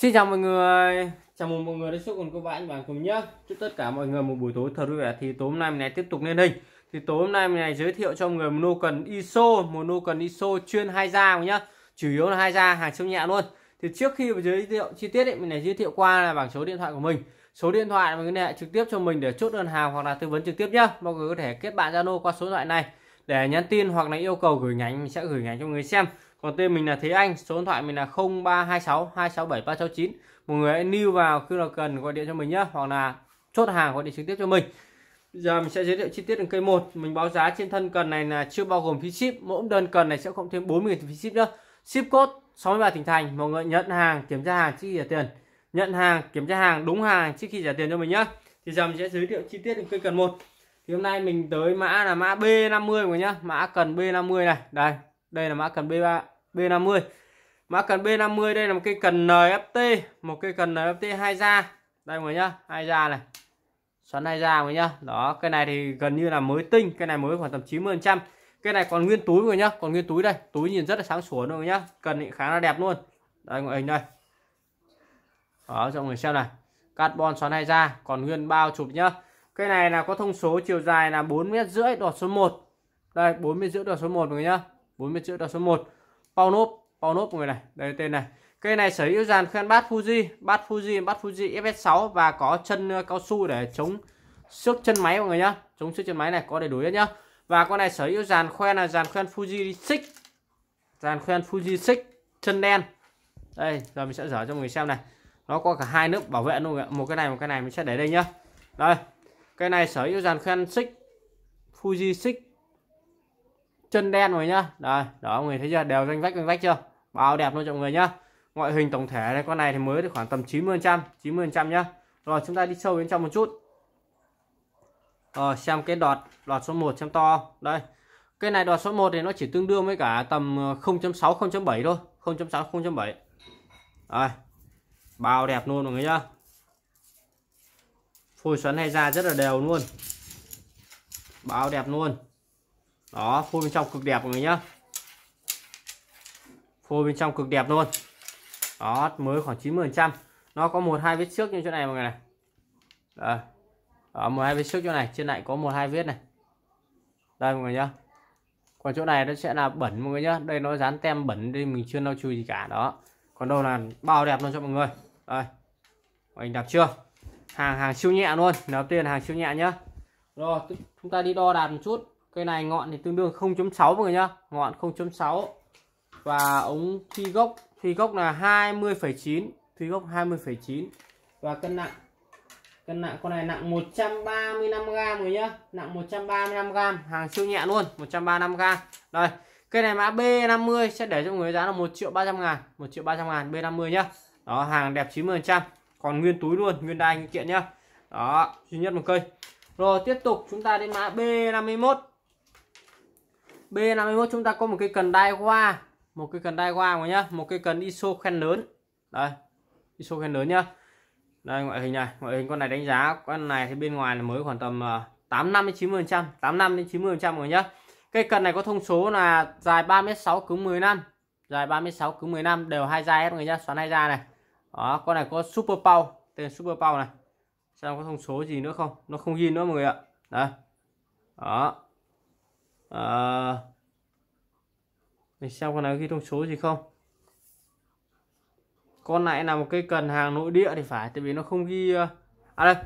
Xin chào mọi người, chào mừng mọi người đến số cùng cô anh bạn cùng nhé. Chúc tất cả mọi người một buổi tối thật vui vẻ. Thì tối hôm nay mình này tiếp tục lên hình. Thì tối hôm nay mình này giới thiệu cho mọi người một nô cần ISO, một nô cần ISO chuyên hai da nhá. Chủ yếu là hai da hàng siêu nhẹ luôn. Thì trước khi mà giới thiệu chi tiết ấy, mình này giới thiệu qua là bảng số điện thoại của mình. Số điện thoại mình này trực tiếp cho mình để chốt đơn hàng hoặc là tư vấn trực tiếp nhá. Mọi người có thể kết bạn Zalo qua số điện thoại này để nhắn tin hoặc là yêu cầu gửi nhánh mình sẽ gửi nhánh cho người xem còn tên mình là Thế Anh số điện thoại mình là 0326 267 369 mọi người hãy lưu vào khi nào cần gọi điện cho mình nhé hoặc là chốt hàng gọi điện trực tiếp cho mình Bây giờ mình sẽ giới thiệu chi tiết từng cây một mình báo giá trên thân cần này là chưa bao gồm phí ship mỗi đơn cần này sẽ cộng thêm 40.000 phí ship nữa ship code 63 tỉnh thành mọi người nhận hàng kiểm tra hàng trước khi trả tiền nhận hàng kiểm tra hàng đúng hàng trước khi trả tiền cho mình nhé thì giờ mình sẽ giới thiệu chi tiết từng cây cần một thì hôm nay mình tới mã là mã B50 mọi người nhá mã cần B50 này đây đây là mã cần B3 B50 mã cần B50 đây là một cây cần NFT một cây cần NFT hai da đây mọi nhá hai da này xoắn hai da mọi nhá đó cây này thì gần như là mới tinh cây này mới khoảng tầm 90 trăm cây này còn nguyên túi mọi nhá còn nguyên túi đây túi nhìn rất là sáng sủa luôn nhá cần thì khá là đẹp luôn đây mọi hình đây đó cho mọi người xem này carbon xoắn hai da còn nguyên bao chụp nhá cây này là có thông số chiều dài là 4 mét rưỡi đọt số 1 đây 4 mét rưỡi đọt số 1 mọi người nhá 4 mét rưỡi đọt số 1 Paunop Paunop người này đây tên này cây này sở hữu dàn khoen bát Fuji bát Fuji bát Fuji FS6 và có chân ờ, cao su để chống xước chân máy mọi người nhá chống xước chân máy này có đầy đủ hết nhá và con này sở hữu dàn khoen là dàn khoen Fuji 6 dàn khoen Fuji 6 chân đen đây giờ mình sẽ dở cho mọi người xem này nó có cả hai lớp bảo vệ luôn một cái này một cái này mình sẽ để đây nhá đây cây này sở hữu dàn khoen xích Fuji 6 chân đen rồi nhá đây đó mọi người thấy chưa đều danh vách danh vách chưa bao đẹp luôn mọi người nhá ngoại hình tổng thể này con này thì mới được khoảng tầm 90 trăm 90 trăm nhá rồi chúng ta đi sâu bên trong một chút ờ, xem cái đọt đọt số 1 xem to đây cái này đọt số 1 thì nó chỉ tương đương với cả tầm 0.6 ờ, 0.7 thôi 0.6 0.7 bao đẹp luôn mọi người nhá phôi xoắn hay ra rất là đều luôn bao đẹp luôn đó phôi bên trong cực đẹp mọi người nhá phôi bên trong cực đẹp luôn đó mới khoảng 90 phần trăm nó có một hai vết trước như chỗ này mọi người này đó một hai vết trước chỗ này trên này có một hai vết này đây mọi người nhá còn chỗ này nó sẽ là bẩn mọi người nhá đây nó dán tem bẩn đi mình chưa lau chùi gì cả đó còn đâu là bao đẹp luôn cho mọi người đây mình đạp chưa hàng hàng siêu nhẹ luôn đầu tiên hàng siêu nhẹ nhá rồi chúng ta đi đo đạc một chút cây này ngọn thì tương đương 0.6 mọi người nhá ngọn 0.6 và ống thi gốc thi gốc là 20,9 thi gốc 20,9 và cân nặng cân nặng con này nặng 135 g rồi nhá nặng 135 g hàng siêu nhẹ luôn 135 g đây cây này mã B50 sẽ để cho người giá là 1 triệu 300 ngàn 1 triệu 300 ngàn B50 nhá đó hàng đẹp 90% còn nguyên túi luôn nguyên đai nguyên kiện nhá đó duy nhất một cây rồi tiếp tục chúng ta đến mã B51 B51 chúng ta có một cái cần đai hoa một cái cần đai hoa mà nhá một cái cần ISO khen lớn đây ISO khen lớn nhá đây ngoại hình này ngoại hình con này đánh giá con này thì bên ngoài là mới khoảng tầm 85 ờ, đến 90 trăm 85 đến 90 trăm rồi nhá cây cần này có thông số là dài 3m6 cứng 10 năm dài 36 cứng 10 năm đều hai da hết người nhá xoắn hai da này đó con này có super power tên super power này xem có thông số gì nữa không nó không ghi nữa mọi người ạ đấy đó à, mình xem con này ghi thông số gì không con này là một cái cần hàng nội địa thì phải tại vì nó không ghi ờ, à đây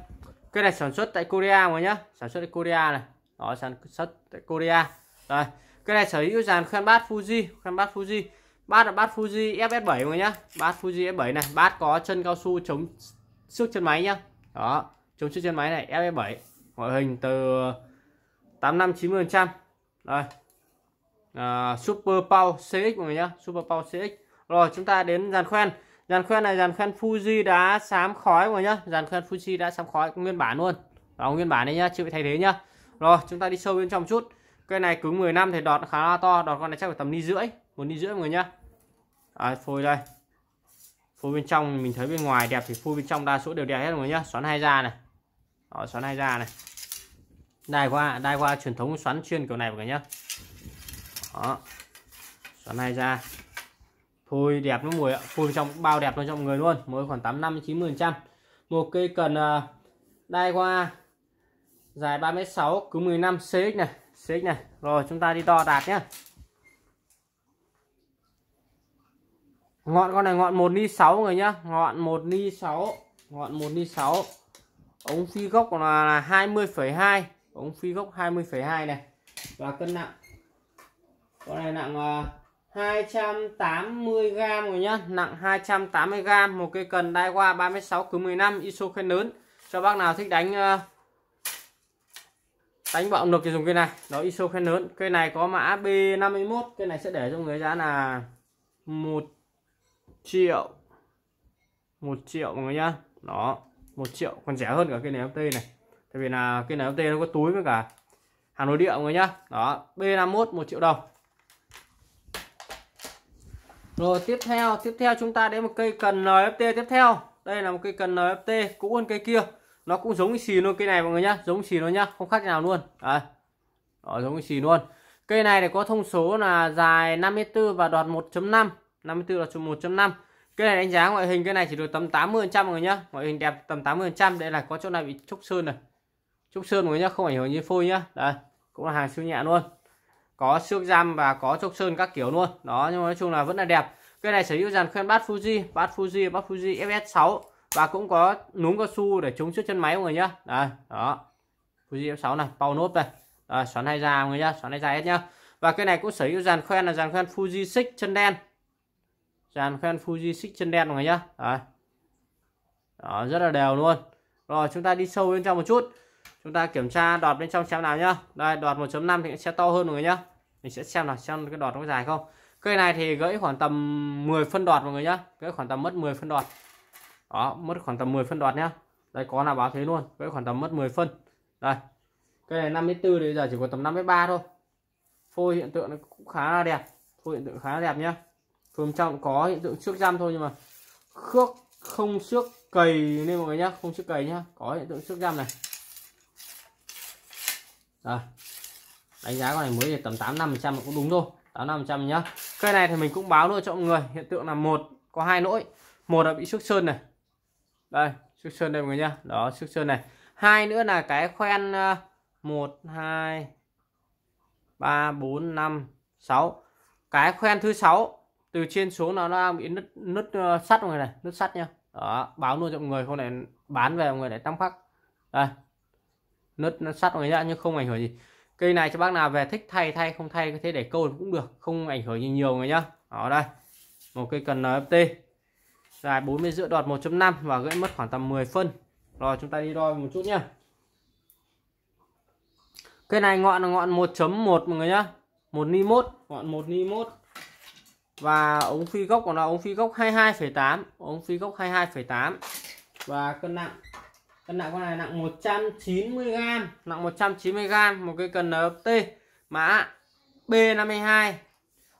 cái này sản xuất tại Korea mà nhá sản xuất tại Korea này đó sản xuất tại Korea rồi cái này sở hữu dàn khan bát Fuji khan bát Fuji bát là bát Fuji FS7 mà nhá bát Fuji F7 này bát có chân cao su chống xước chân máy nhá đó chống xước chân máy này FS7 ngoại hình từ 85 90 phần trăm đây à, Super Power CX mọi người nhá Super Power CX rồi chúng ta đến dàn khoen dàn khoen này dàn khoen Fuji đá xám khói mọi người nhá dàn khoen Fuji đá xám khói nguyên bản luôn đó nguyên bản đấy nhá chưa bị thay thế nhá rồi chúng ta đi sâu bên trong chút cây này cứng 10 năm thì đọt khá là to đọt con này chắc phải tầm ni rưỡi một ni rưỡi mọi người nhá à, phôi đây phôi bên trong mình thấy bên ngoài đẹp thì phôi bên trong đa số đều đẹp hết mọi người nhá xoắn hai da này đó, xoắn hai da này đai hoa đai hoa truyền thống xoắn chuyên kiểu này mọi người nhá đó xoắn hai ra thôi đẹp nó mùi ạ phun trong bao đẹp luôn cho mọi người luôn mới khoảng 85 90 phần trăm một cây cần ờ, đai hoa dài 3m6 cứ 15 CX này CX này rồi chúng ta đi đo đạt nhá ngọn con này ngọn 1 ly 6 người nhá ngọn 1 ly 6 ngọn 1 ly 6 ống phi gốc là 20,2 ống phi gốc 20,2 này và cân nặng con này nặng 280 ờ, g rồi nhá, nặng 280 g, một cây cần Daiwa 36 cứ 15 ISO khen lớn. Cho bác nào thích đánh ờ, đánh bạo lực thì dùng cây này, đó ISO khen lớn. Cây này có mã B51, cây này sẽ để cho người giá là 1 triệu. 1 triệu mọi người nhá. Đó, 1 triệu còn rẻ hơn cả cây này FT này tại vì là cái này mt nó có túi với cả hàng nội địa mọi người nhá đó b 51 một triệu đồng rồi tiếp theo tiếp theo chúng ta đến một cây cần nft tiếp theo đây là một cây cần nft cũ hơn cây kia nó cũng giống xì luôn cây này mọi người nhá giống xì nó nhá không khác nào luôn đấy đó, giống xì luôn cây này thì có thông số là dài 54 và đoạt 1.5 54 đoạt 1.5 cái này đánh giá ngoại hình cái này chỉ được tầm 80 phần trăm rồi nhá ngoại hình đẹp tầm 80 phần trăm đây là có chỗ này bị trúc sơn này trúc sơn người nhá không ảnh hưởng như phôi nhá đây cũng là hàng siêu nhẹ luôn có xước giam và có trúc sơn các kiểu luôn đó nhưng mà nói chung là vẫn là đẹp cái này sở hữu dàn khoen bát fuji bát fuji bát fuji fs 6 và cũng có núm cao su để chống trước chân máy mọi người nhá đây đó fuji f sáu này power nốt đây à, xoắn hai da mọi người nhá xoắn hai da hết nhá và cái này cũng sở hữu dàn khoen là dàn khoen fuji 6 chân đen dàn khoen fuji 6 chân đen mọi người nhá đấy. đó rất là đều luôn rồi chúng ta đi sâu bên trong một chút chúng ta kiểm tra đọt bên trong xem nào nhá đây đọt 1.5 thì sẽ to hơn người nhá mình sẽ xem là xem cái đọt nó dài không cây này thì gãy khoảng tầm 10 phân đọt mọi người nhá gãy khoảng tầm mất 10 phân đọt đó mất khoảng tầm 10 phân đọt nhá đây có là báo thế luôn gãy khoảng tầm mất 10 phân đây cây này 54 bây giờ chỉ có tầm 53 thôi phôi hiện tượng nó cũng khá là đẹp phôi hiện tượng khá là đẹp nhá phơm trong có hiện tượng trước răm thôi nhưng mà khước không xước cầy nên mọi người nhá không xước cầy nhá có hiện tượng xước răm này rồi đánh giá con này mới thì tầm 8 năm trăm cũng đúng thôi 8 năm trăm nhá cây này thì mình cũng báo luôn cho mọi người hiện tượng là một có hai lỗi một là bị xước sơn này đây xước sơn đây mọi người nhá đó xước sơn này hai nữa là cái khoen ờ, một hai ba bốn năm sáu cái khoen thứ sáu từ trên xuống nó đang bị nứt nứt ờ, sắt mọi người này nứt sắt nhá đó báo luôn cho mọi người không này bán về mọi người để tăng khắc đây nứt nó sắt người ra nhưng không ảnh hưởng gì cây này cho bác nào về thích thay thay không thay có thể để câu cũng được không ảnh hưởng gì nhiều người nhá ở đây một cây cần nft dài 40 giữa đọt 1.5 và gãy mất khoảng tầm 10 phân rồi chúng ta đi đo một chút nhá cây này ngọn là ngọn 1.1 mọi người nhá 1 ni 1 ngọn 1 ni 1 và ống phi gốc của nó ống phi gốc 22,8 ống phi gốc 22,8 và cân nặng cân nặng con này nặng 190 g, nặng 190 g, một cái cần nft mã B52.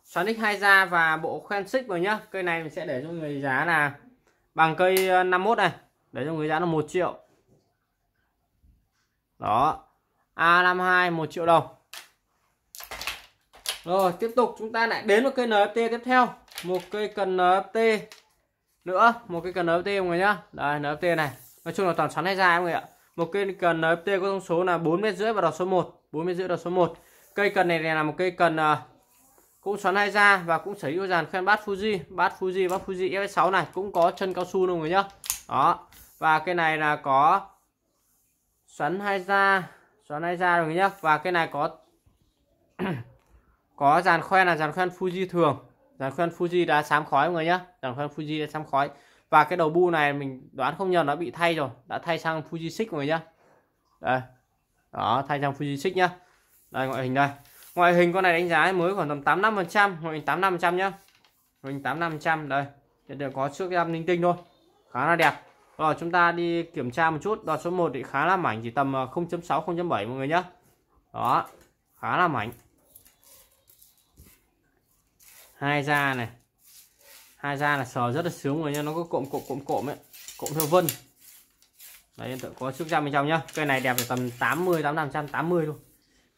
Xoắn x2 da và bộ khen xích vào nhá. Cây này mình sẽ để cho người giá là bằng cây 51 ờ, này, để cho người giá là 1 triệu. Đó. A52 1 triệu đồng. Rồi, tiếp tục chúng ta lại đến một cây NFT tiếp theo, một cây cần NFT nữa, một cây cần NFT mọi người nhá. Đây NFT này, nói chung là toàn xoắn hay dài mọi người ạ một cây cần FT có thông số là 4 mét rưỡi và đọt số 1 4 mét rưỡi đọt số 1 cây cần này là một cây cần à, cũng xoắn hai ra và cũng sở hữu dàn khen bát Fuji bát Fuji bát Fuji F6 này cũng có chân cao su luôn rồi nhá đó và cây này là có xoắn hai ra xoắn hai ra rồi nhá và cây này có có dàn khoen là dàn khoen Fuji thường dàn khoen Fuji đá sám khói mọi người nhá dàn khoen Fuji đá sám khói và cái đầu bu này mình đoán không nhầm nó bị thay rồi đã thay sang Fuji 6 rồi nhá đây đó thay sang Fuji 6 nhá đây ngoại hình đây ngoại hình con này đánh giá mới khoảng tầm 85 phần trăm ngoại hình 85 trăm nhá ngoại hình 85 trăm đây đều có trước cái linh tinh thôi khá là đẹp rồi chúng ta đi kiểm tra một chút đo số 1 thì khá là mảnh chỉ tầm 0.6 ờ, 0.7 mọi người nhá đó khá là mảnh hai da này hai da là sờ rất là sướng rồi nha nó có cộm cộm cộm cộm ấy cộm theo vân đấy hiện tượng có sức răng bên trong nhá cây này đẹp là tầm 80 85 trăm 80 luôn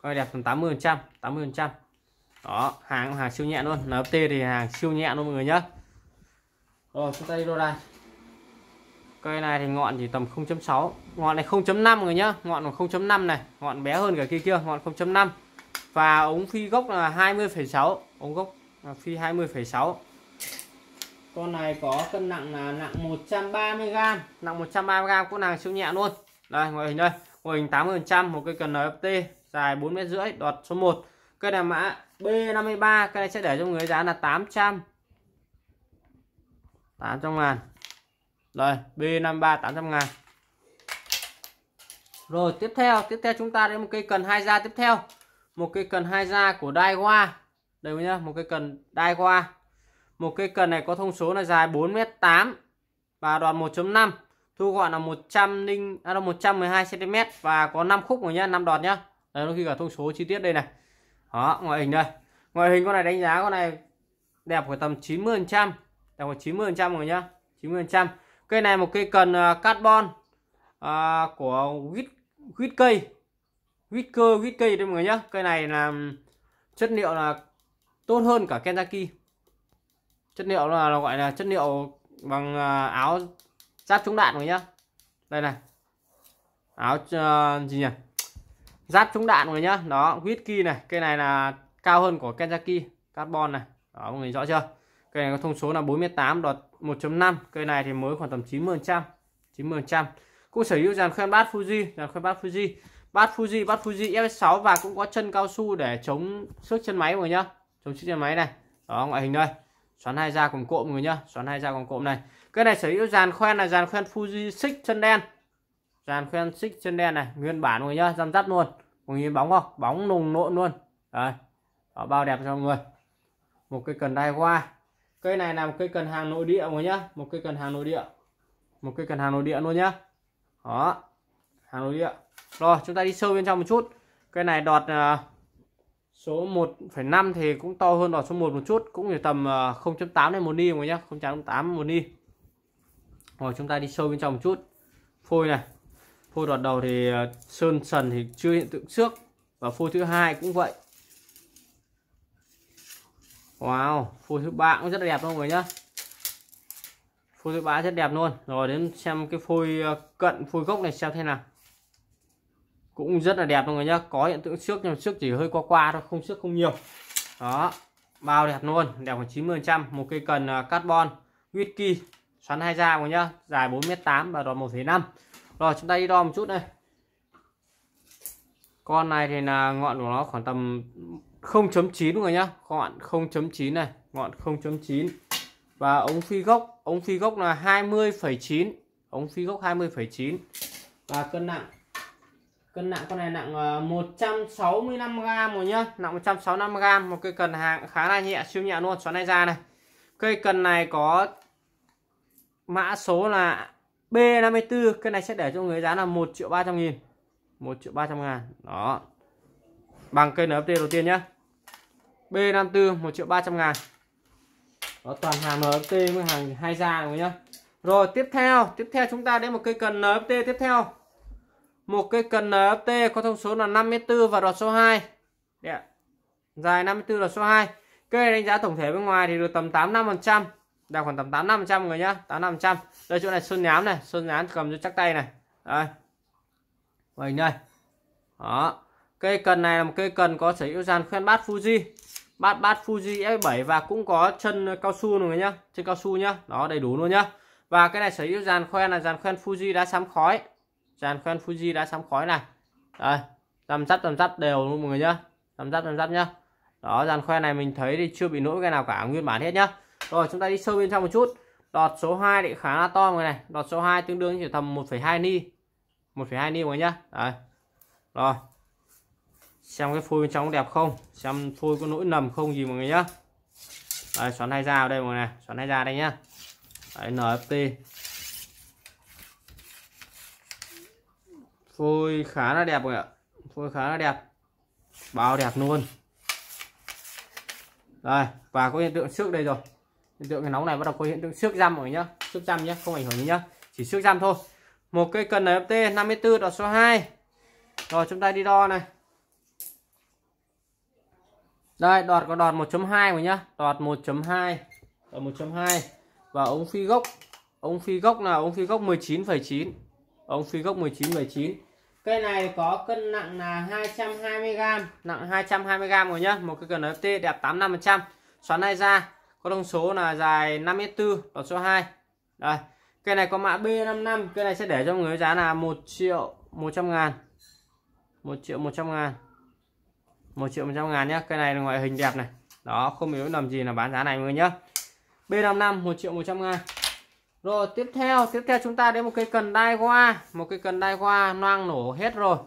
coi đẹp tầm 80 phần trăm 80 phần trăm đó hàng hàng siêu nhẹ luôn NFT thì hàng siêu nhẹ luôn mọi người nhá rồi chúng ta đi đôi này cây này thì ngọn chỉ tầm 0.6 ngọn này 0.5 người nhá ngọn là 0.5 này ngọn bé hơn cả kia kia ngọn 0.5 và ống phi gốc là 20,6 ống gốc phi 20,6 con này có cân nặng là nặng 130g nặng 130g con nàng siêu nhẹ luôn đây ngoại hình đây ngoại hình 80% một cây cần NFT dài 4 mét rưỡi đọt số 1 cây này mã B53 cây này sẽ để cho người giá là 800 800 ngàn đây B53 800 ngàn rồi tiếp theo tiếp theo chúng ta đến một cây cần hai da tiếp theo một cây cần hai da của Daiwa đây nhá một cây cần Daiwa một cây cần này có thông số là dài 4m8 và đoạn 1.5 thu gọn là 100 linh à, 112 cm và có 5 khúc rồi nhá 5 đọt nhá đấy nó ghi cả thông số chi tiết đây này đó ngoại hình đây ngoại hình con này đánh giá con này đẹp khoảng tầm 90 phần trăm đẹp khoảng 90 phần trăm rồi nhá 90 phần trăm cây này một cây cần à, carbon à, của quýt quýt cây quýt cơ quýt cây đây mọi người nhá cây này là chất liệu là tốt hơn cả Kentucky chất liệu là, là gọi là chất liệu bằng à, áo giáp chống đạn rồi nhá đây này áo uh, gì nhỉ giáp chống đạn rồi nhá đó whisky này cây này là cao hơn của Kenzaki carbon này đó mọi người rõ chưa cây này có thông số là 48 đọt 1.5 cây này thì mới khoảng tầm 90 trăm 90 trăm cũng sở hữu dàn khoen bát Fuji dàn khoen bát Fuji bát Fuji bát Fuji fs 6 và cũng có chân cao su để chống xước chân máy mọi người nhá chống xước chân máy này đó ngoại hình đây xoắn hai da còn cộm người nhá xoắn hai da còn cộm này cái này sở hữu dàn khoen là dàn khoen Fuji 6 chân đen dàn khoen 6 chân đen này nguyên bản người nhá dăm rắt luôn mọi nhìn bóng không bóng nùng nộn luôn đấy Đó, bao đẹp cho mọi người một cây cần đai hoa cây này là một cây cần hàng nội địa người nhá một cây cần hàng nội địa một cây cần hàng nội địa luôn nhá đó hàng nội địa rồi chúng ta đi sâu bên trong một chút cây này đọt uh, số 1,5 thì cũng to hơn đòn số 1 một chút cũng như tầm 0.8 đến 1 ni mọi nhá 0.8 1 ni rồi chúng ta đi sâu bên trong một chút phôi này phôi đoạn đầu thì ờ, sơn sần thì chưa hiện tượng trước và phôi thứ hai cũng vậy wow phôi thứ ba cũng rất đẹp luôn mọi nhá phôi thứ ba rất đẹp luôn rồi đến xem cái phôi ờ, cận phôi gốc này xem thế nào cũng rất là đẹp mọi người nhá có hiện tượng xước nhưng mà xước chỉ hơi qua qua thôi không xước không nhiều đó bao đẹp luôn đẹp khoảng 90 trăm một cây cần à, carbon whisky xoắn hai da mọi nhá dài 4m8 và đòn 1,5 rồi chúng ta đi đo một chút đây con này thì là ngọn của nó khoảng tầm 0.9 mọi người nhá ngọn 0.9 này ngọn 0.9 và ống phi gốc ống phi gốc là 20,9 ống phi gốc 20,9 và cân nặng cân nặng con này nặng 165g ờ, rồi nhá nặng 165g một cây cần hàng khá là nhẹ siêu nhẹ luôn xoắn này ra này cây cần này có mã số là B54 cái này sẽ để cho người giá là 1 triệu 300 nghìn 1 triệu 300 ngàn đó bằng cây NFT đầu tiên nhá B54 1 triệu 300 ngàn đó toàn hàng NFT với hàng hai da rồi nhá rồi tiếp theo tiếp theo chúng ta đến một cây cần NFT tiếp theo một cây cần NFT à, có thông số là 54 và đọt số 2 Đấy ạ. dài 54 đọt số 2 cây này đánh giá tổng thể bên ngoài thì được tầm 85% đạt khoảng tầm 85% người nhá 85% đây chỗ này sơn nhám này sơn nhám cầm cho chắc tay này đây mình đây đó cây cần này là một cây cần có sở hữu dàn khoen bát Fuji bát bát Fuji F7 và cũng có chân cao su người nhá chân cao su nhá đó đầy đủ luôn nhá và cái này sở hữu dàn khoen là dàn khoen Fuji đá sám khói sàn khoen Fuji đã sắm khói này đây tầm sắt tầm sắt đều luôn mọi người nhá tầm sắt tầm sắt nhá đó dàn khoen này mình thấy thì chưa bị lỗi cái nào cả nguyên bản hết nhá rồi chúng ta đi sâu bên trong một chút đọt số 2 thì khá là to người này đọt số 2 tương đương chỉ tầm 1,2 ni 1,2 ni mọi người nhá đấy rồi xem cái phôi bên trong đẹp không xem phôi có lỗi nầm không gì mọi người nhá đấy xoắn hai dao đây mọi người này xoắn hai dao đây nhá nft phôi khá là đẹp rồi ạ phôi khá là đẹp bao đẹp luôn đây và có hiện tượng xước đây rồi hiện tượng cái nóng này bắt đầu có hiện tượng xước răm rồi nhá xước răm nhá không ảnh hưởng gì nhá chỉ xước răm thôi một cây cần NFT 54 đọt số 2 rồi chúng ta đi đo này đây đọt có đọt 1.2 rồi nhá đọt 1.2 đọt 1.2 và ống phi gốc ống phi gốc là ống phi gốc 19,9 ống phi gốc 1919 cây này có cân nặng là 220g nặng 220g rồi nhá một cái FT đẹp 85% xoắn này ra có thông số là dài 54 đoạn số 2 đây cây này có mã B55 cây này sẽ để cho mọi người giá là 1 triệu 100 ngàn 1 triệu 100 ngàn 1 triệu 100 ngàn nhé Cây này là ngoại hình đẹp này Đó không yếu làm gì là bán giá này mọi người nhé B55 1 triệu 100 ngàn rồi tiếp theo tiếp theo chúng ta đến một cây cần đai hoa một cây cần đai hoa noang nổ hết rồi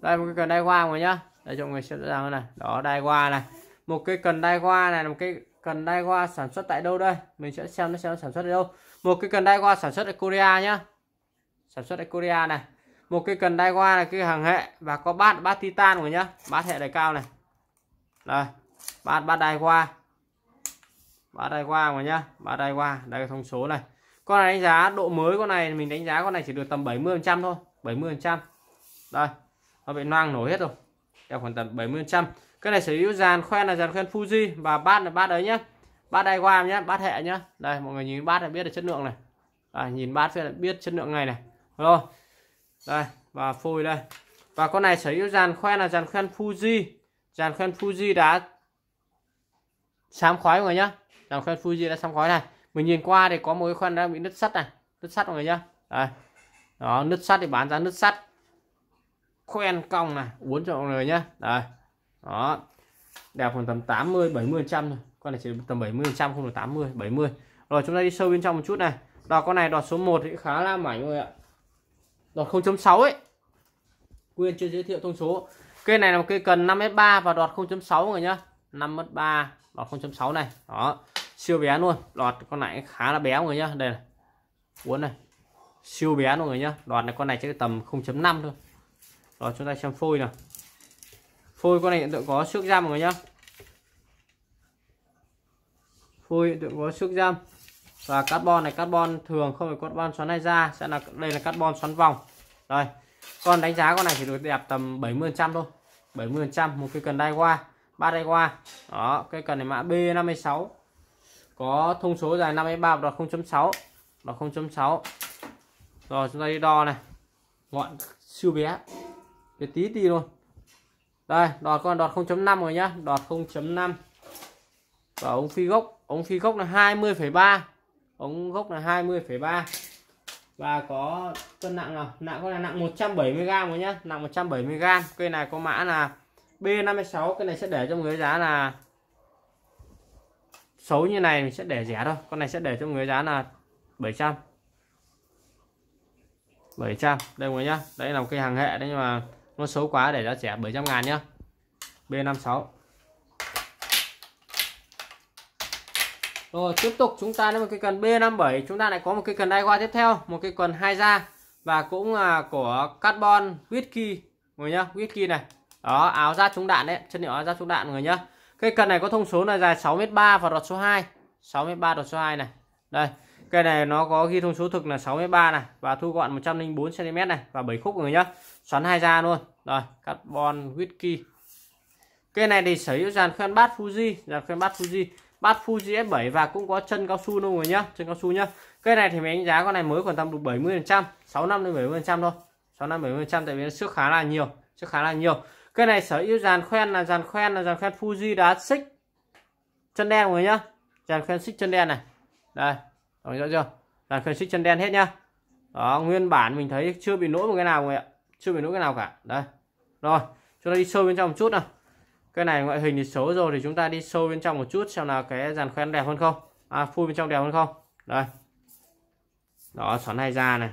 đây một cây cần đai hoa mọi nhá đây cho người xem rõ ràng này đó đai hoa này một cây cần đai hoa này là một cây cần đai hoa sản xuất tại đâu đây mình sẽ xem nó xem sản xuất ở đâu một cái cần đai hoa sản xuất ở Korea nhá sản xuất ở Korea này một cái cần đai hoa là cái hàng hệ và có bát bát titan rồi nhá bát hệ đầy cao này đây bát bát đai hoa bát đai hoa của nhá bát đai hoa đây là thông số này con này đánh giá độ mới con này mình đánh giá con này chỉ được tầm 70 trăm thôi 70 trăm đây nó bị noang nổi hết rồi đeo khoảng tầm 70 trăm cái này sở hữu dàn khoen là dàn khoen Fuji và bát là bát đấy nhá bát đai qua nhá bát hệ nhá đây mọi người nhìn bát là biết được chất lượng này à, nhìn bát sẽ biết chất lượng này này rồi đây và phôi đây và con này sở hữu dàn khoen là dàn khoen Fuji dàn khoen Fuji đã sám khói mọi người nhá dàn khoen Fuji đã sám khói này mình nhìn qua thì có một cái khoan đang bị nứt sắt này nứt sắt mọi người nhá đây. đó nứt sắt thì bán ra nứt sắt khoen cong này uốn cho mọi người nhá đây đó đẹp khoảng tầm 80 70 trăm thôi con này chỉ tầm 70 trăm không được 80 70 rồi chúng ta đi sâu bên trong một chút này đò con này đọt số 1 thì khá là mảnh mọi người ạ đọt 0.6 ấy Quyền chưa giới thiệu thông số cây này là một cây cần 5m3 và đọt 0.6 mọi người nhá 5m3 đọt 0.6 này đó siêu bé luôn lọt con này khá là bé mọi người nhá đây này cuốn này siêu bé mọi người nhá lọt này con này chỉ tầm 0.5 thôi đó chúng ta xem phôi nào phôi con này hiện tượng có xước giam mọi người nhá phôi hiện tượng có xước giam và carbon này carbon thường không phải carbon xoắn hay ra sẽ là đây là carbon xoắn vòng rồi con đánh giá con này chỉ được đẹp tầm 70 trăm thôi 70 trăm một cây cần đai qua ba đai qua đó cây cần này mã B56 có thông số dài 53 và 0.6 và 0.6 rồi chúng ta đi đo này ngọn siêu bé cái tí tí luôn đây đọt con đọt 0.5 rồi nhá đọt 0.5 và ống phi gốc ống phi gốc là 20,3 ống gốc là 20,3 và có cân nặng nào nặng có là nặng 170g rồi nhá nặng 170g cây này có mã là B56 cái này sẽ để trong người giá là xấu như này mình sẽ để rẻ thôi con này sẽ để cho người giá là 700 700 đây mọi nhá đây là một cây hàng hệ đấy nhưng mà nó xấu quá để giá rẻ 700 ngàn nhá B56 rồi tiếp tục chúng ta đến một cây cần B57 chúng ta lại có một cây cần đai qua tiếp theo một cây cần hai da và cũng là của carbon whisky mọi nhá whisky này đó áo da chống đạn đấy chất liệu áo da chống đạn người nhá Cây cần này có thông số là dài 6m3 và đọt số 2. 6m3 đọt số 2 này. Đây, cây này nó có ghi thông số thực là 6m3 này và thu gọn 104 cm này và 7 khúc người nhá. Xoắn hai da luôn. Rồi, carbon whisky. Cây này thì sở hữu dàn khuyên bát Fuji, dàn khuyên bát Fuji, bát Fuji S7 và cũng có chân cao su luôn người nhá, chân cao su nhá. Cây này thì mình đánh giá con này mới còn tầm được 70%, 65 đến 70% thôi. 65 70% tại vì nó xước khá là nhiều, sức khá là nhiều cái này sở hữu dàn khoen là dàn khoen là dàn khoen Fuji đá xích chân đen mọi người nhá. Dàn khoen xích chân đen này. Đây, mọi người rõ chưa? Dàn khoen xích chân đen hết nhá. Đó, nguyên bản mình thấy chưa bị lỗi một cái nào người ạ. Chưa bị lỗi cái nào cả. Đây. Rồi, chúng ta đi sâu bên trong một chút nào. Cái này ngoại hình thì xấu rồi thì chúng ta đi sâu bên trong một chút xem là cái dàn khoen đẹp hơn không? À phui bên trong đẹp hơn không? Đây. Đó, xoắn hai ra này.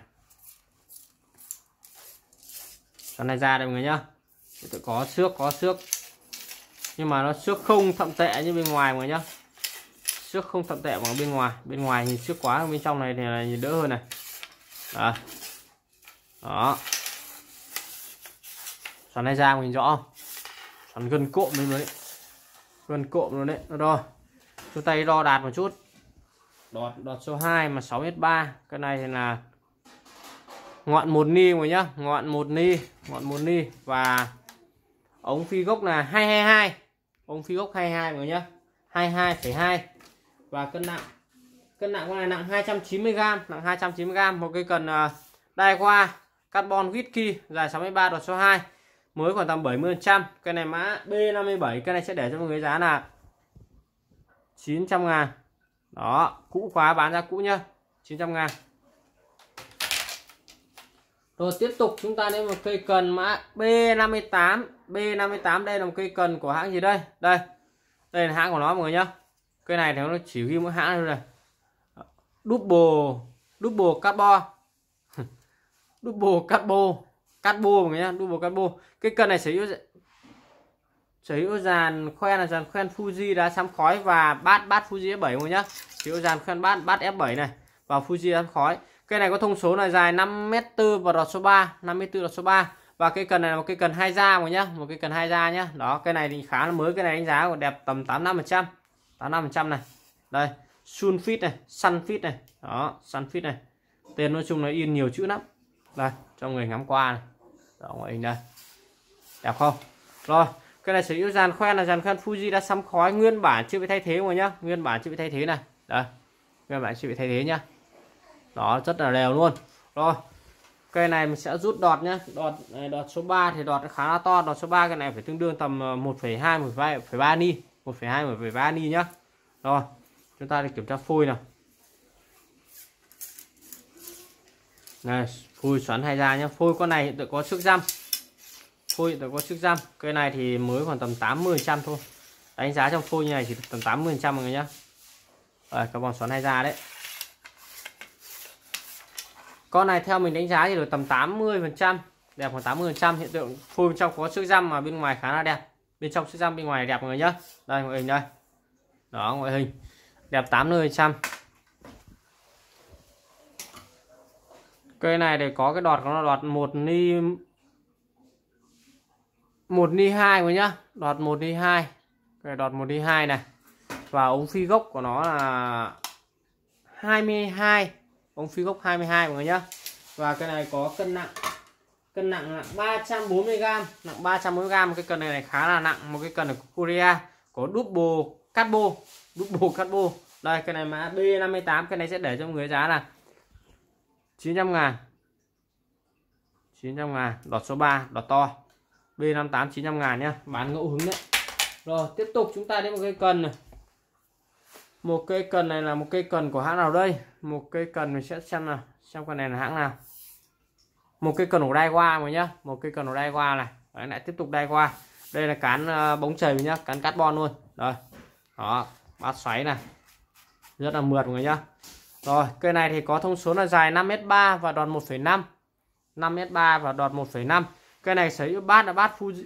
Xoắn hai ra đây mọi người nhá tôi có xước có xước nhưng mà nó xước không thậm tệ như bên ngoài mọi nhá xước không thậm tệ bằng bên ngoài bên ngoài nhìn xước quá bên trong này thì là nhìn đỡ hơn này đó, đó. xoắn này ra mình rõ không xoắn gần cộm lên đấy gần cộm luôn đấy nó đo chúng tay đo đạt một chút đọt đọt số 2 mà 6 mét 3 cái này thì là ngọn một ni rồi nhá ngọn một ni ngọn một ni và ống phi gốc là 222 ống phi gốc 22 mọi nhá 22,2 và cân nặng cân nặng con này nặng 290g nặng 290g một cây cần à, đai qua carbon whisky dài 63 đột số 2 mới khoảng tầm 70% cây này mã B57 cây này sẽ để cho mọi người giá là 900 ngàn đó cũ khóa bán ra cũ nhá 900 ngàn rồi tiếp tục chúng ta đến một cây cần mã B58 B58 đây là một cây cần của hãng gì đây đây đây là hãng của nó mọi người nhá cây này thì nó chỉ ghi mỗi hãng thôi này double double carbon double carbo carbo mọi người nhá double carbo cây cần này sở hữu sở hữu dàn khoen là dàn khoen Fuji đá sắm khói và bát bát Fuji F7 mọi người nhá sở hữu dàn khoen bát bát F7 này và Fuji đá khói cây này có thông số là dài 5m4 và đọt số 3 54 đọt số 3 và cây cần này là một cây cần hai da mà nhá một cây cần hai da nhá đó cây này thì khá là mới cây này đánh giá còn đẹp tầm 85 phần trăm 85 phần trăm này đây sunfit này sunfit này đó sunfit này tên nói chung nó in nhiều chữ lắm đây cho người ngắm qua này đó ngoại hình đây đẹp không rồi cái này sở hữu dàn khoen là dàn khoen Fuji đã sắm khói nguyên bản chưa bị thay thế mà nhá nguyên bản chưa bị thay thế này đây nguyên bản chưa bị thay thế nhá đó rất là đều luôn rồi cây này mình sẽ rút đọt nhé đọt đọt số 3 thì đọt khá là to đọt số 3 cái này phải tương đương tầm 1,2 ờ, ba ni một 1,2 ba ni nhá rồi chúng ta đi kiểm tra phôi nào này phôi xoắn hay ra nhá phôi con này hiện tại có sức răm phôi hiện có sức răm cây này thì mới khoảng tầm 80 trăm thôi đánh giá trong phôi như này chỉ tầm 80 trăm mọi người nhá rồi các bạn xoắn hay ra đấy con này theo mình đánh giá thì được tầm 80 phần trăm đẹp khoảng 80 phần trăm hiện tượng phôi bên trong có sức răm mà bên ngoài khá là đẹp bên trong sức răm bên ngoài đẹp mọi người nhá đây ngoại hình đây đó ngoại hình đẹp 80 phần trăm cây này để có cái đọt nó đọt một ni một ni hai người nhá đọt một ni hai cái đọt một ni hai này và ống phi gốc của nó là 22 ống phi gốc 22 mọi người nhá. Và cái này có cân nặng cân nặng nặng 340 g, nặng 340 g cái cần này, này khá là nặng, một cái cần ở Korea có double carbo, double carbo. Đây cái này mã B58 cái này sẽ để cho người giá là 900 ngàn 900 ngàn đọt số 3 đọt to B58 900 ngàn nhá bán ngẫu hứng đấy rồi tiếp tục chúng ta đến một cái cần này một cây cần này là một cây cần của hãng nào đây một cây cần mình sẽ xem nào xem con này là hãng nào một cây cần của đai qua mà nhá một cây cần của đai qua này Đấy, lại tiếp tục đai qua đây là cán ờ, bóng chày mình nhá cán carbon luôn rồi đó bát xoáy này rất là mượt người nhá rồi cây này thì có thông số là dài 5m3 và đòn 1,5 5m3 và đòn 1,5 cây này sở hữu bát là bát Fuji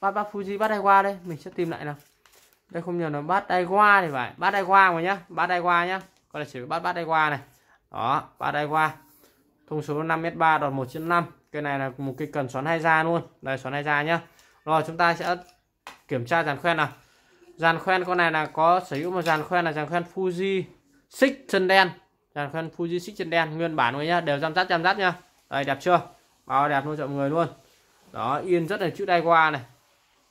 bát bát Fuji bát đai qua đây mình sẽ tìm lại nào đây không nhầm là bát đai hoa thì phải bát đai hoa mà nhá bát đai hoa nhá con này chỉ có bát bát đai hoa này đó bát đai hoa thông số 5m3 đòn 1 trên 5 cái này là một cái cần xoắn hai da luôn đây xoắn hai da nhá rồi chúng ta sẽ kiểm tra dàn khoen nào dàn khoen con này là có sở hữu một dàn khoen là dàn khoen Fuji xích chân đen dàn khoen Fuji xích chân đen nguyên bản rồi nhá đều giám sát giám sát nhá đây đẹp chưa bao đẹp luôn mọi người luôn đó in rất là chữ đai qua này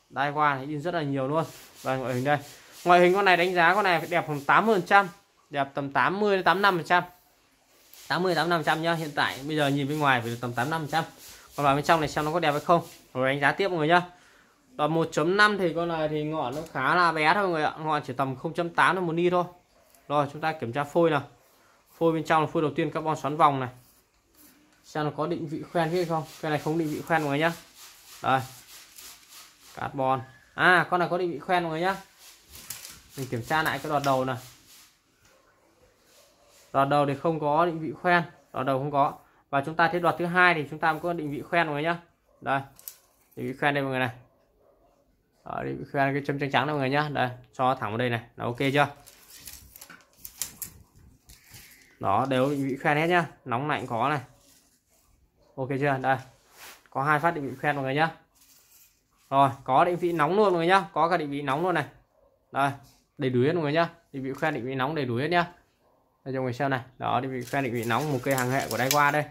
đai qua này in rất là nhiều luôn Vâng ngoại hình đây. Ngoại hình con này đánh giá con này đẹp khoảng 80%, đẹp tầm 80 đến 85%. 80 85% nhá. Hiện tại bây giờ nhìn bên ngoài phải được tầm 85%. Còn vào bên trong này xem nó có đẹp hay không. Rồi đánh giá tiếp mọi người nhá. Và 1.5 thì con này thì ngọn nó khá là bé thôi mọi người ạ. Ngọn chỉ tầm 0.8 đến 1 ni thôi. Rồi chúng ta kiểm tra phôi nào. Phôi bên trong là phôi đầu tiên carbon xoắn vòng này. Xem nó có định vị khoen hay không. Cái này không định vị khoen mọi người nhá. Đây. Carbon à con này có định bị khoen mọi người nhá mình kiểm tra lại cái đọt đầu này đọt đầu thì không có định vị khoen đọt đầu không có và chúng ta thấy đọt thứ hai thì chúng ta cũng có định vị khoen mọi người nhá đây định vị khoen đây mọi người này Đó, định vị khoen cái chấm trắng trắng này mọi người nhá đây cho thẳng vào đây này là ok chưa đó đều định vị khoen hết nhá nóng lạnh có này ok chưa đây có hai phát định vị khoen mọi người nhá rồi có định vị nóng luôn mọi người nhá có cả định vị nóng luôn này đây đầy đủ hết mọi người nhá định vị khoen định vị nóng đầy đủ hết nhá đây cho người xem này đó định vị khoen định vị nóng một cây hàng hệ của Daiwa đây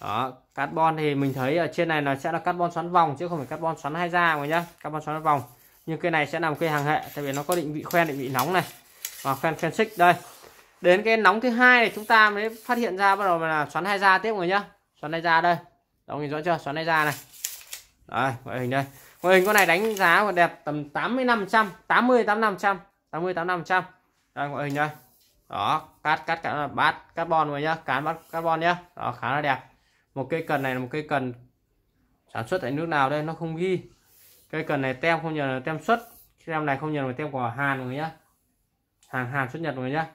đó carbon thì mình thấy ở trên này nó sẽ là carbon xoắn vòng chứ không phải carbon xoắn hai da mọi người nhá carbon xoắn vòng nhưng cây này sẽ làm cây hàng hệ tại vì nó có định vị khoen định vị nóng này và khoen khoen xích đây đến cái nóng thứ hai này chúng ta mới phát hiện ra bắt đầu là xoắn hai da tiếp mọi người nhá xoắn hai da đây đó nhìn rõ chưa xoắn hai da này Đấy, ngoại hình đây. Ngoại hình con này đánh giá còn đẹp tầm 80 500, 80 8 500, 80 8 500. Đây ngoại hình đây. Đó, cắt cắt cả bát carbon rồi nhá, cán bát carbon nhá. Đó khá là đẹp. Một cây cần này là một cây cần sản xuất tại nước nào đây nó không ghi. Cây cần này tem không nhờ là tem xuất. Tem này không nhờ là tem của Hàn rồi nhá. Hàng Hàn xuất Nhật rồi nhá.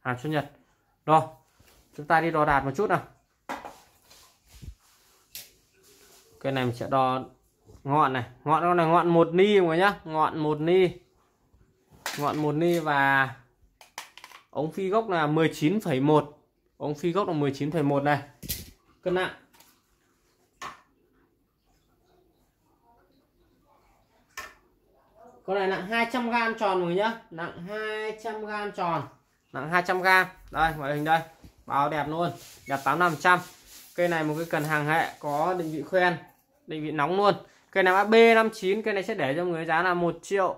Hàn xuất Nhật. Rồi, chúng ta đi đo đạc một chút nào. cái này mình sẽ đo ngọn này ngọn con này ngọn một ni mọi nhá ngọn một ni ngọn một ni và ống phi gốc là 19,1 ống phi gốc là 19,1 này cân nặng con này nặng 200 g tròn rồi nhá nặng 200 g tròn nặng 200 g đây ngoại hình đây bao đẹp luôn đẹp 8500 cây này một cái cần hàng hệ có định vị khoen định vị nóng luôn cây này mã B59 cây này sẽ để cho người giá là 1 triệu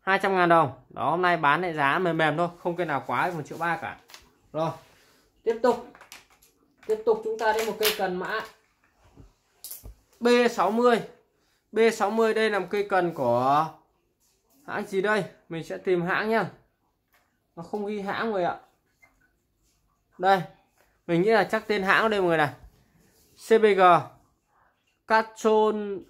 200 ngàn đồng đó hôm nay bán lại giá mềm mềm thôi không cây nào quá 1 triệu ba cả rồi tiếp tục tiếp tục chúng ta đến một cây cần mã B60 B60 đây là một cây cần của hãng gì đây mình sẽ tìm hãng nha nó không ghi hãng người ạ đây mình nghĩ là chắc tên hãng đây mọi người này CBG Cachon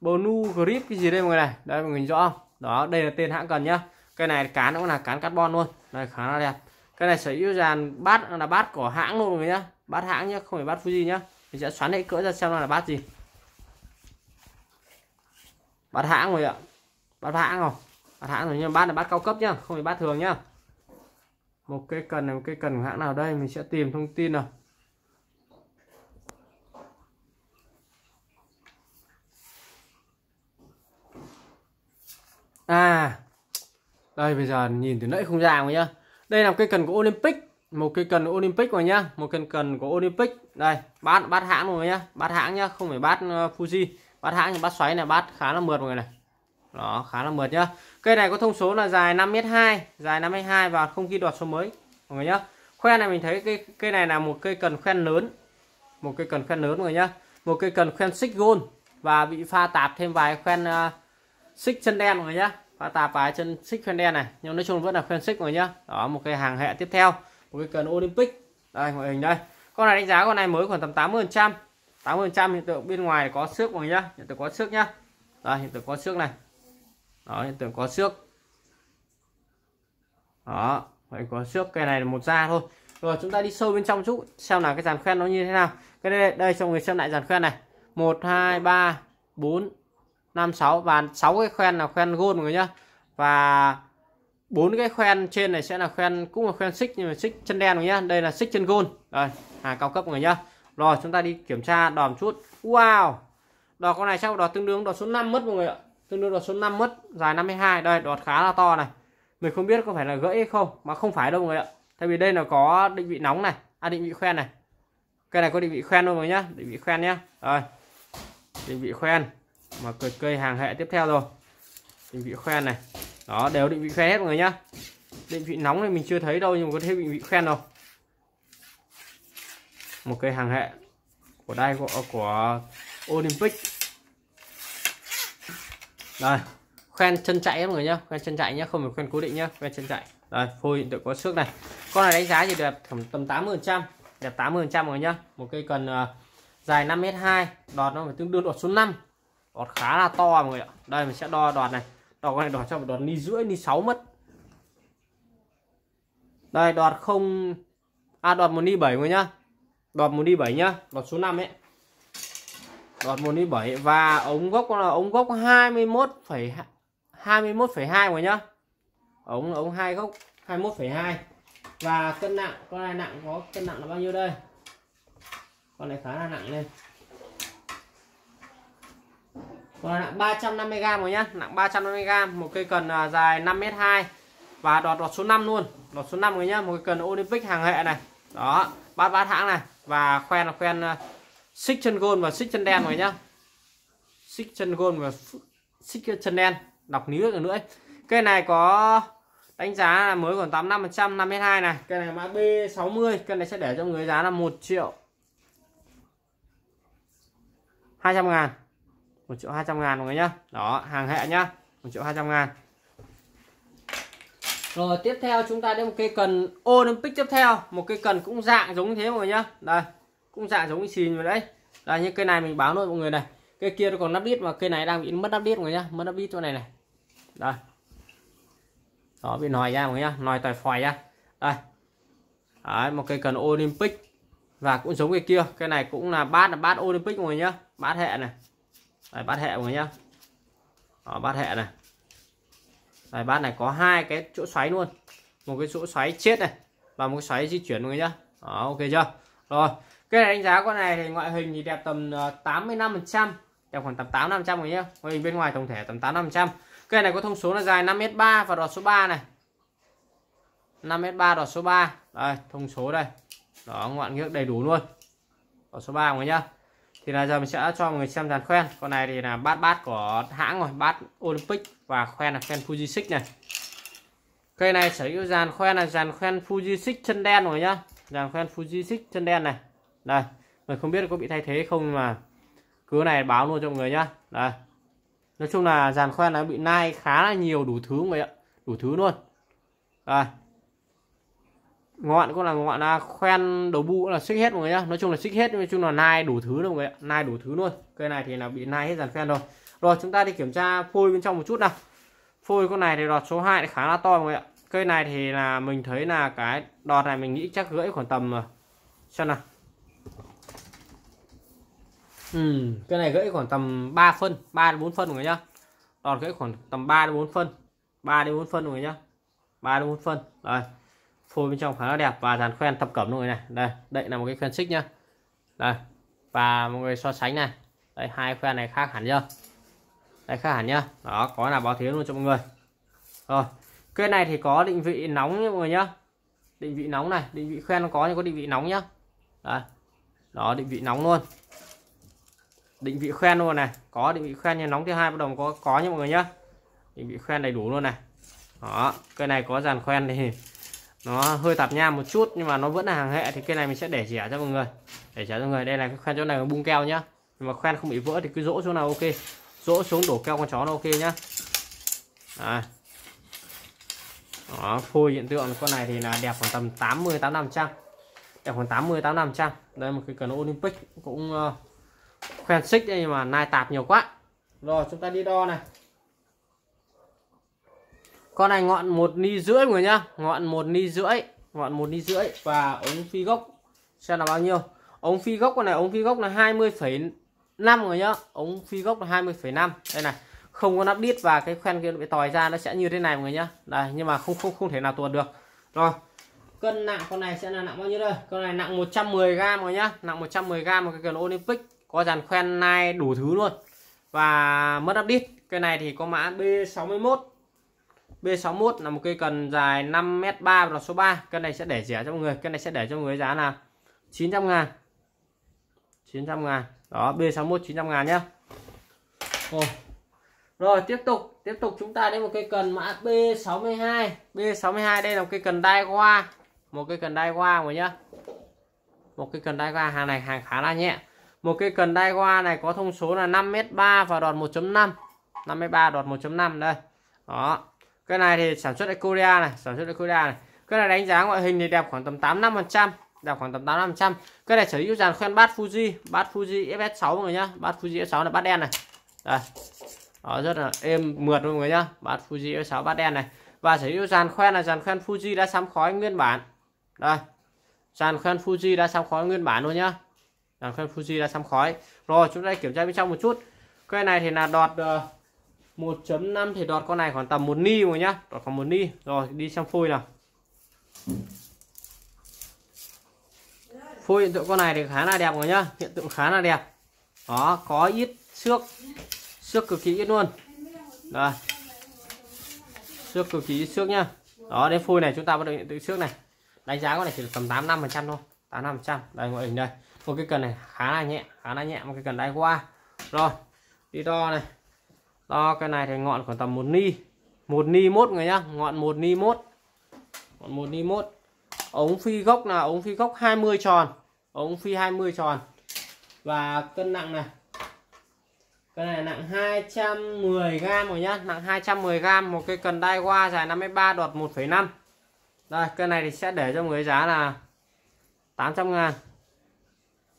Bonu Grip cái gì đây mọi người này đây mọi người rõ không đó đây là tên hãng cần nhá cái này cán cũng là cán carbon luôn Này khá là đẹp cái này sở hữu dàn bát là bát của hãng luôn mọi người nhá bát hãng nhá không phải bát Fuji nhá mình sẽ xoắn lại cỡ ra xem nó là bát gì bát hãng rồi ạ bát hãng không bát hãng rồi nhưng bát là bát cao cấp nhá không phải bát thường nhá một cái cần là một cái cần của hãng nào đây mình sẽ tìm thông tin nào à đây bây giờ nhìn từ nãy không ra rồi nhá đây là cây cần của Olympic một cây cần Olympic rồi nhá một cây cần của Olympic đây bát bát hãng rồi nhá bát hãng nhá không phải bát ờ, Fuji bát hãng thì bát xoáy này bát khá là mượt mọi người này đó khá là mượt nhá cây này có thông số là dài 5m2 dài 5m2 và không ghi đoạt số mới mọi người nhá khoen này mình thấy cây cây này là một cây cần khoen lớn một cây cần khoen lớn mọi người nhá một cây cần khoen xích gôn và bị pha tạp thêm vài khoen uh, xích chân đen rồi nhá và tà phái chân xích khuyên đen này nhưng nói chung vẫn là khuyên xích rồi nhá đó một cái hàng hệ tiếp theo một cái cần olympic đây ngoại hình đây con này đánh giá con này mới khoảng tầm 80 phần trăm 80 phần trăm hiện tượng bên ngoài có xước rồi nhá hiện tượng có xước nhá đây hiện tượng có xước này đó hiện tượng có xước đó vậy có xước cây này là một da thôi rồi chúng ta đi sâu bên trong chút xem là cái dàn khoen nó như thế nào cái đây đây cho người xem lại dàn khoen này một hai ba bốn 56 và sáu cái khoen là khoen gold mọi người nhá và bốn cái khoen trên này sẽ là khoen cũng là khoen xích nhưng mà xích chân đen mọi nhá đây là xích chân gold rồi hàng cao cấp mọi người nhá rồi chúng ta đi kiểm tra đòn chút wow đòn con này chắc đòn tương đương đòn số 5 mất mọi người ạ tương đương đòn số 5 mất dài 52 đây đòn khá là to này mình không biết có phải là gãy hay không mà không phải đâu mọi người ạ tại vì đây là có định vị nóng này à định vị khoen này cây này có định vị khoen luôn mọi người nhá định vị khoen nhá rồi định vị khoen mà cây, cây hàng hệ tiếp theo rồi định vị khoen này đó đều định vị khoen hết mọi người nhá định vị nóng này mình chưa thấy đâu nhưng mà có thể định vị khoen đâu một cây hàng hệ của đây của, của Olympic đây khoen chân chạy mọi người nhá khoen chân chạy nhá không phải khoen cố định nhá khoen chân chạy đây phôi hiện tượng có xước này con này đánh giá thì đẹp tầm tầm 80 trăm đẹp tám 80 trăm mọi người nhá một cây cần uh, dài 5 m 2 đọt nó phải tương đương đọt số 5 còn khá là to mọi người ạ đây mình sẽ đo đọt này đo con này đọt cho một đọt ni rưỡi ni sáu mất đây đoạt không à đoạt một ni bảy người nhá đoạt một ni bảy nhá đoạt số 5 ấy đoạt một ni bảy và ống gốc là ống gốc hai mươi một phẩy hai mươi một phẩy hai rồi nhá ống ống hai gốc hai mươi một phẩy hai và cân nặng con này nặng có cân nặng là bao nhiêu đây con này khá là nặng lên còn nặng 350g rồi nhá, nặng 350g, một cây cần à, dài 5m2 và đọt đọt số 5 luôn, đọt số 5 rồi nhá, một cây cần Olympic hàng hệ này. Đó, bát bát hãng này và khoen là khoen à, xích chân gôn và xích chân đen rồi nhá. Xích chân gôn và xích chân đen, đọc níu được nữa. Cây này có đánh giá là mới còn 85% 52 này, cây này mã B60, cây này sẽ để cho người giá là 1 triệu 200 ngàn 1 triệu 200 ngàn mọi người nhá đó hàng hệ nhá 1 triệu 200 ngàn rồi tiếp theo chúng ta đến một cây cần Olympic tiếp theo một cây cần cũng dạng giống thế mọi người nhá đây cũng dạng giống xìn rồi đấy là như cây này mình báo luôn mọi người này cây kia nó còn nắp đít mà cây này đang bị mất nắp đít mọi người nhá mất nắp đít chỗ này này đây đó bị nòi ra mọi người nhá nòi tòi phòi ra đây đấy một cây cần Olympic và cũng giống cây kia cây này cũng là bát là bát Olympic mọi người nhá bát hệ này đây, bát hệ mọi nhá Đó, bát hệ này Đây, bát này có hai cái chỗ xoáy luôn một cái chỗ xoáy chết này và một cái xoáy di chuyển mọi nhá Đó, ok chưa rồi cái này đánh giá con này thì ngoại hình thì đẹp tầm 85 ờ, phần trăm đẹp khoảng tầm 8 500 người nhá ngoại hình bên ngoài tổng thể tầm 8 trăm, cái này có thông số là dài 5m3 và đọt số 3 này 5m3 đọt số 3 đây thông số đây đó ngoạn nước đầy đủ luôn đọt số 3 mọi nhá thì là giờ mình sẽ cho người xem dàn khoen con này thì là bát bát của hãng rồi bát Olympic và khoen là khoen Fuji 6 này cây này sở hữu dàn khoen là dàn khoen Fuji 6 chân đen rồi nhá dàn khoen Fuji 6 chân đen này đây mình không biết có bị thay thế không mà cứ này báo luôn cho mọi người nhá đây nói chung là dàn khoen nó bị nai khá là nhiều đủ thứ người ạ đủ thứ luôn đây ngoạn cũng là ngoạn là khoen đầu bu cũng là xích hết mọi người nhá nói chung là xích hết nói chung là nai đủ thứ đâu mọi người nai đủ thứ luôn cây này thì là bị nai hết dàn phen rồi rồi chúng ta đi kiểm tra phôi bên trong một chút nào phôi con này thì đọt số 2 khá là to mọi người ạ cây này thì là mình thấy là cái đọt này mình nghĩ chắc gãy khoảng tầm ờ, xem nào ừ, cây này gãy khoảng tầm 3 phân 3 đến 4 phân mọi người nhá đọt gãy khoảng tầm 3 đến 4 phân 3 đến 4 phân mọi người nhá 3 đến 4 phân rồi phôi bên trong khá là đẹp và dàn khoen thập cẩm luôn này đây đây là một cái khoen xích nhá đây và mọi người so sánh này đây hai khoen này khác hẳn chưa đây khác hẳn nhá đó có là báo thiếu luôn cho mọi người rồi cái này thì có định vị nóng nhá mọi người nhá định vị nóng này định vị khoen nó có nhưng có định vị nóng nhá đấy đó định vị nóng luôn định vị khoen luôn này có định vị khoen nhà nóng thứ hai bắt đầu có có nhá mọi người nhá định vị khoen đầy đủ luôn này đó cái này có dàn khoen thì nó hơi tạp nham một chút nhưng mà nó vẫn là hàng hệ thì cái này mình sẽ để rẻ cho mọi người để trả cho mọi người đây là khoen chỗ này bung keo nhá nhưng mà khoen không bị vỡ thì cứ dỗ chỗ nào ok dỗ xuống đổ keo con chó nó ok nhá à. đó phôi hiện tượng con này thì là đẹp khoảng tầm 80 trăm đẹp khoảng 80 trăm đây một cái cần Olympic cũng uh, khoen xích đây nhưng mà nai tạp nhiều quá rồi chúng ta đi đo này con này ngọn một ni rưỡi người nhá ngọn một ni rưỡi ngọn một ni rưỡi và ống phi gốc xem là bao nhiêu ống phi gốc con này ống phi gốc là mươi năm người nhá ống phi gốc là mươi năm đây này không có nắp đít và cái khoen kia bị tòi ra nó sẽ như thế này người nhá đây nhưng mà không không không thể nào tuột được rồi cân nặng con này sẽ là nặng bao nhiêu đây con này nặng 110 g mọi nhá nặng 110 g một cái kiểu Olympic có dàn khoen nai đủ thứ luôn và mất nắp đít cái này thì có mã B61 B61 là một cây cần dài 5m3 và số 3 cân này sẽ để rẻ cho mọi người cân này sẽ để cho mọi người giá là 900 ngàn 900 ngàn đó B61 900 ngàn nhé Ồ. rồi tiếp tục tiếp tục chúng ta đến một cây cần mã B62 B62 đây là một cây cần đai hoa một cây cần đai hoa mọi nhá một cây cần đai hoa hàng này hàng khá là nhẹ một cây cần đai hoa này có thông số là 5m3 và đòn 1.5 53 đọt 1.5 đây đó cái này thì sản xuất ở Korea này sản xuất ở Korea này cái này đánh giá ngoại hình thì đẹp khoảng tầm 85 phần trăm đẹp khoảng tầm 85 trăm cái này sở hữu dàn khoen bát Fuji bát Fuji FS6 mọi người nhá bát Fuji FS6 là bát đen này đây đó rất là êm mượt luôn mọi người nhá bát Fuji FS6 bát đen này và sở hữu dàn khoen là dàn khoen Fuji đã sắm khói nguyên bản đây dàn khoen Fuji đã sắm khói nguyên bản luôn nhá dàn khoen Fuji đã sắm khói rồi chúng ta kiểm tra bên trong một chút cái này thì là đọt uh, 1.5 thì đọt con này khoảng tầm 1 ni rồi nhá đọt khoảng 1 ni rồi đi xem phôi nào phôi hiện tượng con này thì khá là đẹp rồi nhá hiện tượng khá là đẹp đó có ít xước xước cực kỳ ít luôn rồi xước cực kỳ ít xước nhá đó đến phôi này chúng ta bắt đầu hiện tượng xước này đánh giá con này chỉ tầm 85 phần trăm thôi 85 phần trăm đây ngoại hình đây một cái cần này khá là nhẹ khá là nhẹ một cái cần đáy qua rồi đi đo này đó cái này thì ngọn khoảng tầm một ni một ni mốt người nhá ngọn một ni mốt ngọn một ni mốt ống phi gốc là ống phi gốc 20 tròn ống phi 20 tròn và cân nặng này cái này nặng 210 g rồi nhá, nặng 210 g một cây cần đai hoa dài 53 đọt 1,5. Đây, cái này thì sẽ để cho người giá là 800 ngàn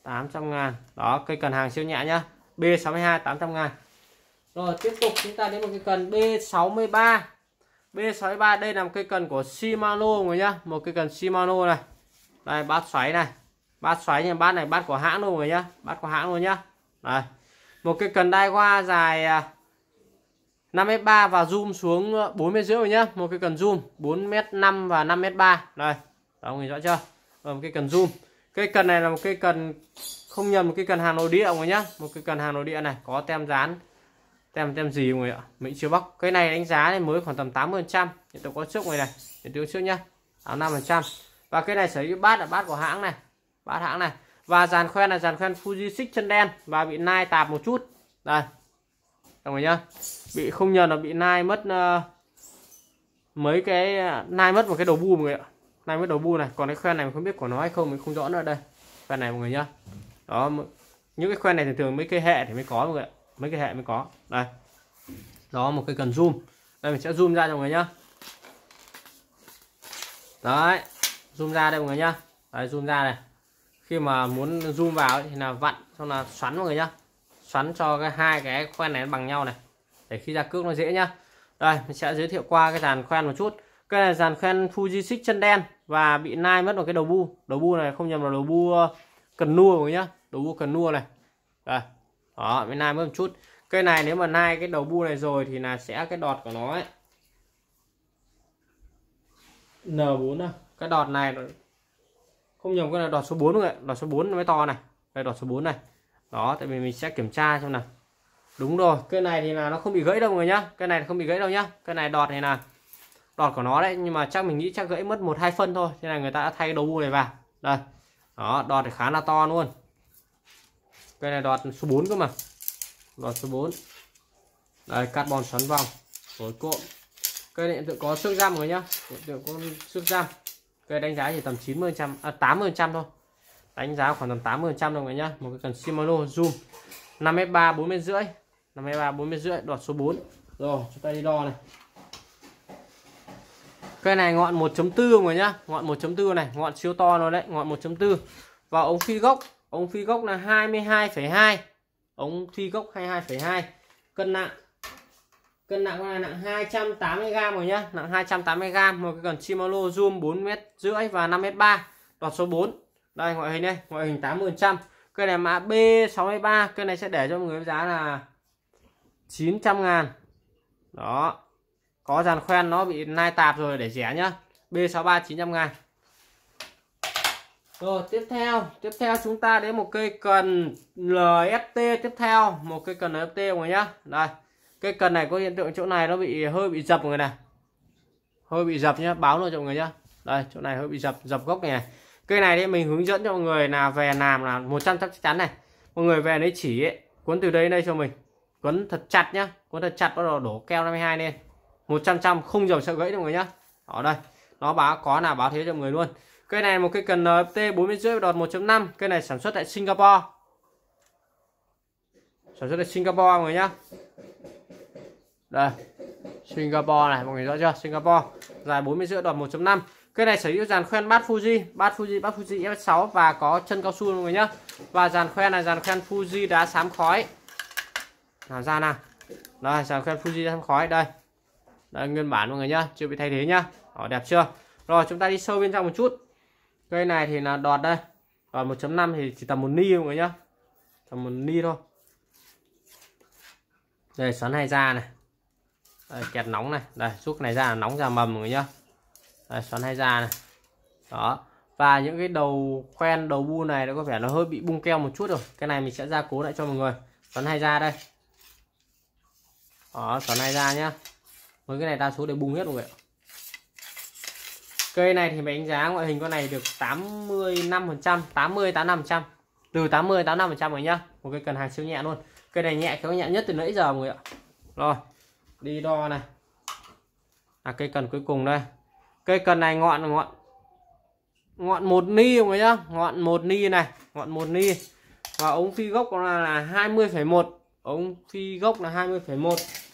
800 ngàn Đó, cây cần hàng siêu nhẹ nhá. B62 800 ngàn rồi tiếp tục chúng ta đến một cái cần B63 B63 đây là một cây cần của Shimano người nhá Một cây cần Shimano này Đây bát xoáy này Bát xoáy nha bát này bát của hãng luôn người nhá Bát của hãng luôn nhá Đây Một cây cần đai hoa dài 5m3 à, và zoom xuống 4m à, rưỡi nhá Một cây cần zoom 4m5 và 5m3 Đây Đó người rõ chưa Rồi một cây cần zoom Cây cần này là một cây cần Không nhầm một cây cần hàng nội địa người nhá Một cây cần hàng nội địa này Có tem dán tem tem gì mọi người ạ mình chưa bóc cái này đánh giá này mới khoảng tầm 80 phần trăm hiện tôi có trước người này để tôi trước nhá 85 phần trăm và cái này sở hữu bát là bát của hãng này bát hãng này và dàn khoen là dàn khoen Fuji Six chân đen và bị nai tạp một chút đây đồng ý nhá bị không nhờ là bị nai mất uh, mấy cái nai mất một cái đầu bu mọi người ạ nai mất đầu bu này còn cái khoen này mình không biết của nó hay không mình không rõ nữa đây khoen này mọi người nhá đó những cái khoen này thường thường mấy cây hệ thì mới có mọi người ạ mấy cái hệ mới có đây đó một cái cần zoom đây mình sẽ zoom ra cho mọi người nhá đấy zoom ra đây mọi người nhá đấy zoom ra này khi mà muốn zoom vào thì là vặn xong là xoắn mọi người nhá xoắn cho cái hai cái khoen này bằng nhau này để khi ra cước nó dễ nhá đây mình sẽ giới thiệu qua cái dàn khoen một chút cái này dàn khoen Fuji 6 chân đen và bị nai mất một cái đầu bu đầu bu này không nhầm là đầu bu ờ, cần nua mọi người nhá đầu bu cần nua này đây đó mới nay mới một chút cây này nếu mà nay cái đầu bu này rồi thì là sẽ cái đọt của nó ấy N4 à. cái đọt này không nhầm cái là đọt số 4 đúng không ạ đọt số 4 mới to này đây đọt số 4 này đó tại vì mình sẽ kiểm tra xem nào đúng rồi cây này thì là nó không bị gãy đâu người nhá cây này không bị gãy đâu nhá cây này đọt này là đọt của nó đấy nhưng mà chắc mình nghĩ chắc gãy mất một hai phân thôi thế là người ta đã thay đầu bu này vào đây đó đọt thì khá là to luôn cây này đoạt số 4 cơ mà đoạt số 4 đây carbon xoắn vòng phối cộm cây này tượng có xước giam rồi nhá tượng có xước giam cây đánh giá chỉ tầm 90 trăm à, 80 trăm thôi đánh giá khoảng tầm 80 trăm đồng nhá một cái cần Shimano zoom 5m3 40 rưỡi 5m3 40 rưỡi đoạt số 4 rồi chúng ta đi đo này cây này ngọn 1.4 rồi nhá ngọn 1.4 này ngọn siêu to rồi đấy ngọn 1.4 và ống phi gốc Ống phi gốc là 22,2. Ống phi gốc 22,2. Cân nặng cân nặng con này nặng 280 g rồi nhá, nặng 280 g, một cái cần Shimano Zoom 4 m rưỡi và 5 m 3. Đọt số 4. Đây ngoại hình đây, ngoại hình 80%. Cây này mã B63, cây này sẽ để cho mọi người giá là 900 ngàn Đó. Có dàn khoen nó bị nai tạp rồi để rẻ nhá. B63 900 ngàn rồi tiếp theo, tiếp theo chúng ta đến một cây cần LFT tiếp theo, một cây cần LFT mọi nhá. Đây. Cây cần này có hiện tượng chỗ này nó bị hơi bị dập mọi người này. Hơi bị dập nhá, báo luôn cho mọi người nhá. Đây, chỗ này hơi bị dập, dập gốc này Cây này thì mình hướng dẫn cho mọi người là về làm là 100 chắc chắn này. Mọi người về lấy chỉ ấy, cuốn từ đây đây cho mình. Cuốn thật chặt nhá, cuốn thật chặt bắt đầu đổ keo 52 lên. 100 trăm không dầu sợ gãy đâu mọi người nhá. Ở đây, nó báo có là báo thế cho mọi người luôn cây này một cây cần NFT 40 đọt 1.5 cây này sản xuất tại Singapore sản xuất tại Singapore mọi người nhá đây Singapore này mọi người rõ chưa Singapore dài 40 rưỡi đọt 1.5 cây này sở hữu dàn khoen bat Fuji bat Fuji bat Fuji F6 và có chân cao su mọi người nhá và dàn khoen này dàn khoen Fuji đá xám khói nào ra nào đây dàn khoen Fuji đá xám khói đây đây nguyên bản mọi người nhá chưa bị thay thế nhá Đó, đẹp chưa rồi chúng ta đi sâu bên trong một chút cây này thì là đọt đây đọt 1.5 thì chỉ tầm một ni mọi người nhá tầm một ni thôi đây xoắn này ra này đây, kẹt nóng này đây rút này ra nóng ra mầm mọi người nhá đây, xoắn hai ra này đó và những cái đầu khoen đầu bu này nó có vẻ nó hơi bị bung keo một chút rồi cái này mình sẽ gia cố lại cho mọi người xoắn hai ra đây đó xoắn hai ra nhá mấy cái này đa số đều bung hết rồi ạ cây này thì mình đánh giá ngoại hình con này được 85 phần trăm 80 85 trăm từ 80 85 phần trăm rồi nhá một cây cần hàng siêu nhẹ luôn cây này nhẹ kéo nhẹ nhất từ nãy giờ người ạ rồi đi đo này là cây cần cuối cùng đây cây cần này ngọn ngọn ngọn một ni mọi người nhá ngọn một ni này ngọn một ni và ống phi gốc là 20,1 ống phi gốc là 20,1